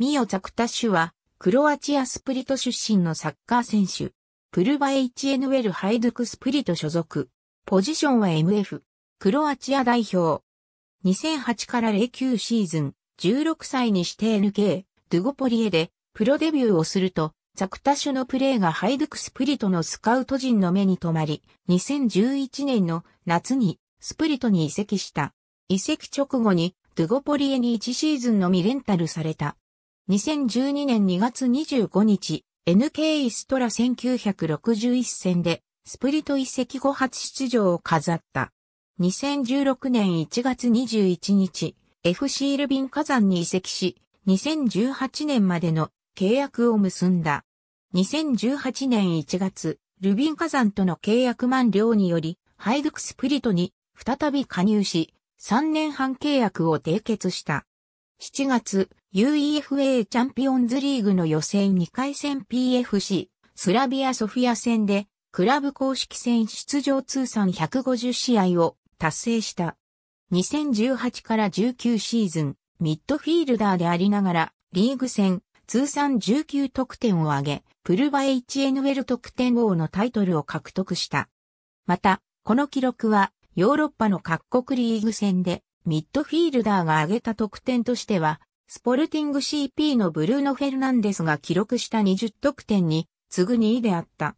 ミオ・ザクタシュは、クロアチアスプリト出身のサッカー選手。プルバ HNL ハイドゥクスプリト所属。ポジションは MF。クロアチア代表。2008から09シーズン、16歳にして NK、ドゥゴポリエで、プロデビューをすると、ザクタシュのプレーがハイドゥクスプリトのスカウト陣の目に留まり、2011年の夏にスプリトに移籍した。移籍直後にドゥゴポリエに1シーズンのみレンタルされた。2012年2月25日、NK イストラ1961戦で、スプリト遺跡後初出場を飾った。2016年1月21日、FC ルビン火山に移籍し、2018年までの契約を結んだ。2018年1月、ルビン火山との契約満了により、ハイドクスプリトに再び加入し、3年半契約を締結した。7月、UEFA チャンピオンズリーグの予選2回戦 PFC、スラビアソフィア戦で、クラブ公式戦出場通算150試合を達成した。2018から19シーズン、ミッドフィールダーでありながら、リーグ戦、通算19得点を挙げ、プルバ HNL 得点王のタイトルを獲得した。また、この記録は、ヨーロッパの各国リーグ戦で、ミッドフィールダーが挙げた得点としては、スポルティング CP のブルーノ・フェルナンデスが記録した20得点に次ぐ2位であった。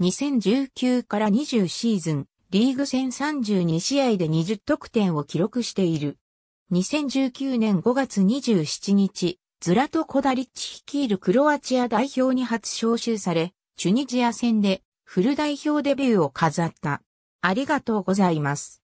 2019から20シーズン、リーグ戦32試合で20得点を記録している。2019年5月27日、ズラト・コダリッチ率いるクロアチア代表に初招集され、チュニジア戦でフル代表デビューを飾った。ありがとうございます。